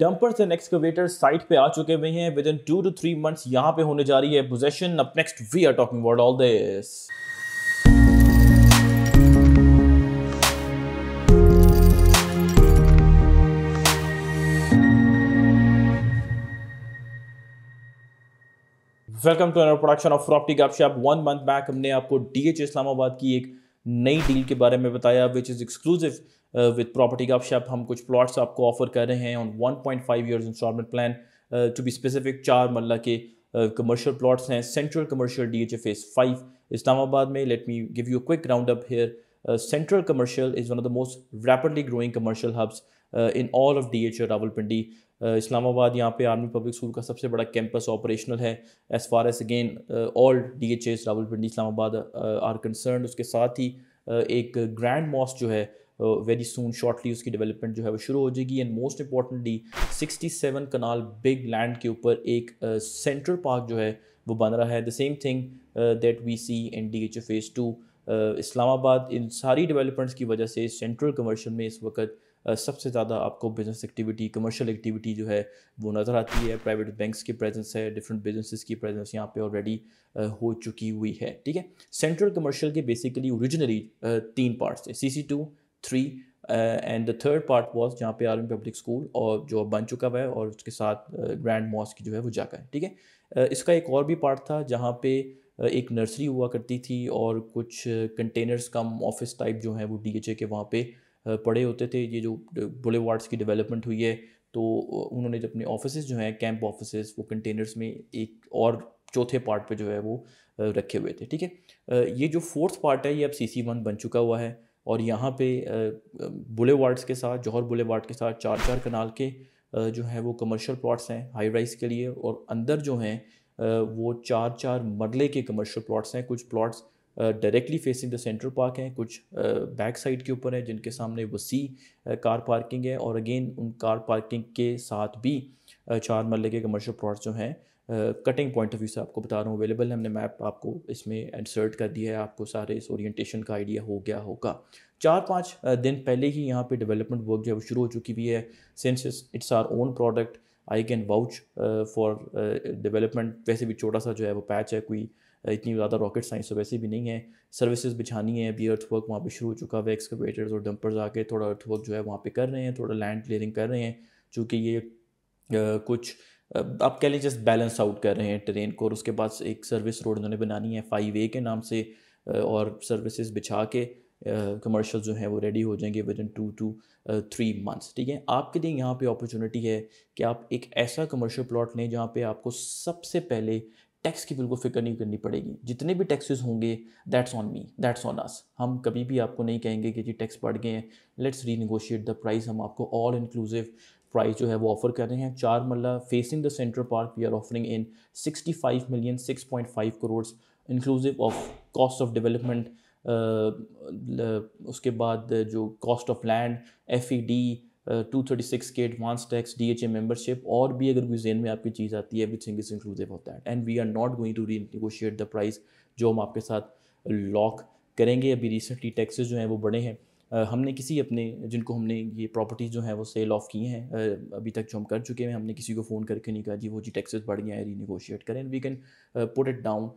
dumpers and excavator site पे आ चुके हुए हैं within two to three months यहाँ पे होने जा रही है पोजेशन अब next we are talking about all this welcome to another production of property Gupshup one month back हमने आपको डी एच इस्लामाबाद की एक नई डील के बारे में बताया which is exclusive with property Gupshup हम कुछ प्लॉट्स आपको ऑफर कर रहे हैं on one point five year installment plan to be specific चार मल्ला के कमर्शियल uh, प्लॉट्स हैं central commercial D H A phase five Islamabad में let me give you quick round up here central commercial is one of the most rapidly growing commercial hubs in all of D H Rawalpindi Islamabad यहाँ पे army public school का सबसे बड़ा campus operational है as far as again all D H S Rawalpindi Islamabad are uh, concern उसके साथ ही uh, एक ग्रैंड मॉस्क जो है वेरी सून शॉर्टली उसकी डेवलपमेंट जो है वो शुरू हो जाएगी and most importantly 67 kanal big land के ऊपर एक सेंट्रल uh, पार्क जो है वो बन रहा है the same thing that we see in D H phase two Islamabad इन सारी डेवलपमेंट्स की वजह से सेंट्रल कमर्शियल में इस वक्त Uh, सबसे ज़्यादा आपको बिज़नेस एक्टिविटी कमर्शियल एक्टिविटी जो है वो नज़र आती है प्राइवेट बैंक्स की प्रेजेंस है डिफरेंट बिजनेसेस की प्रेजेंस यहाँ पे ऑलरेडी uh, हो चुकी हुई है ठीक है सेंट्रल कमर्शियल के बेसिकली ओरिजिनली uh, तीन पार्ट्स थे C C two three and the third part was जहाँ पे आर्मी पब्लिक स्कूल और जो बन चुका हुआ है और उसके साथ ग्रैंड uh, मॉस्क जो है वो जाकर ठीक है uh, इसका एक और भी पार्ट था जहाँ पे uh, एक नर्सरी हुआ करती थी और कुछ कंटेनर्स कम ऑफिस टाइप जो हैं वो डी के वहाँ पे uh, पड़े होते थे ये जो बुले वार्ड्स की डेवलपमेंट हुई है तो uh, उन्होंने अपने ऑफिस जो हैं कैंप ऑफिस वो कंटेनर्स में एक और चौथे पार्ट पे जो है वो uh, रखे हुए थे ठीक है ये जो फोर्थ पार्ट है ये अब सी सी वन बन चुका हुआ है और यहाँ पे बुले वार्ड्स के साथ जौहर बुले वार्ड के साथ चार चार कनाल के जो हैं वो कमर्शियल प्लॉट्स हैं हाई राइज के लिए और अंदर जो हैं वो चार चार मरले के कमर्शियल प्लॉट्स हैं कुछ plots directly facing the central park हैं कुछ बैक साइड के ऊपर हैं जिनके सामने वसी कार पार्किंग है और अगेन उन कार पार्किंग के साथ भी चार मरल के कमर्शियल प्लाट्स जो हैं कटिंग पॉइंट ऑफ व्यू से आपको बता रहा हूँ अवेलेबल है हमने मैप आपको इसमें इंसर्ट कर दिया है आपको सारे इस ओरिएंटेशन का आइडिया हो गया होगा चार पाँच दिन पहले ही यहाँ पे डेवलपमेंट वर्क जो है वो शुरू हो चुकी हुई है since it's our own product I can vouch for development वैसे भी छोटा सा जो है वो पैच है कोई इतनी ज़्यादा रॉकेट साइंस तो वैसे भी नहीं है सर्विसेज बिछानी है अभी अर्थवर्क वहाँ पर शुरू हो चुका है एक्सकवेटर्स और डंपर्स आके थोड़ा अर्थवर्क जो है वहाँ पे कर रहे हैं थोड़ा लैंड क्लियरिंग कर रहे हैं चूँकि ये कुछ आप कह लीजिए जस्ट बैलेंस आउट कर रहे हैं ट्रेन को और उसके बाद एक सर्विस रोड उन्होंने बनानी है फाइव ए के नाम से और सर्विसेज बिछा के कमर्शियल जो हैं वो रेडी हो जाएंगे within two to three months ठीक है आपके लिए यहाँ पे अपॉर्चुनिटी है कि आप एक ऐसा कमर्शियल प्लॉट लें जहाँ पे आपको सबसे पहले टैक्स की बिल्कुल फिक्र नहीं करनी पड़ेगी जितने भी टैक्सेस होंगे that's on me that's on us हम कभी भी आपको नहीं कहेंगे कि जी टैक्स बढ़ गए हैं लेट्स रीनिगोशिएट द प्राइस हम आपको ऑल इंक्लूसिव प्राइस जो है वो ऑफर कर रहे हैं चार marla facing the central park we are offering in 65 million 6.5 crore inclusive of cost of development उसके बाद जो cost of land F E D two thirty six K advance tax D H A membership और भी अगर कोई में आपकी चीज़ आती है everything is inclusive of that and we are not going to renegotiate the price जो हम आपके साथ लॉक करेंगे अभी रिसेंटली टैक्सेज जो हैं वो बढ़े हैं हमने किसी अपने जिनको हमने ये प्रॉपर्टीज़ जो हैं वो सेल ऑफ किए हैं अभी तक जो हम कर चुके हैं हमने किसी को फ़ोन करके नहीं कहा जी वो जी टैक्सेस बढ़ गए हैं रीनिगोशिएट करें we can put it down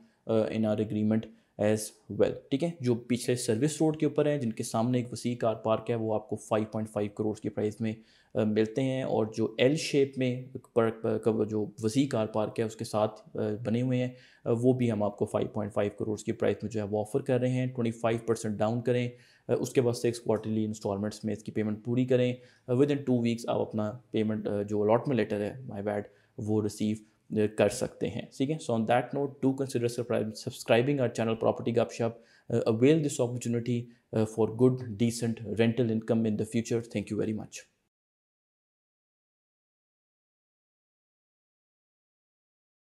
in our agreement as well ठीक है जो पिछले सर्विस रोड के ऊपर हैं जिनके सामने एक वसी कार पार्क है वो आपको 5.5 करोड़ के प्राइस में आ, मिलते हैं और जो एल शेप में पर जो वसी कार पार्क है उसके साथ आ, बने हुए हैं वो भी हम आपको 5.5 करोड़ के प्राइस में जो है वो ऑफ़र कर रहे हैं 25 परसेंट डाउन करें आ, उसके बाद सिक्स क्वार्टरली इंस्टॉलमेंट्स में इसकी पेमेंट पूरी करें विद इन टू वीक्स आप अपना पेमेंट जो अलाटमेंट लेटर है माई बैड वो रिसीव कर सकते हैं ठीक है so on that note do consider subscribing our channel property Gup Shup avail this opportunity for good decent rental income in the future thank you very much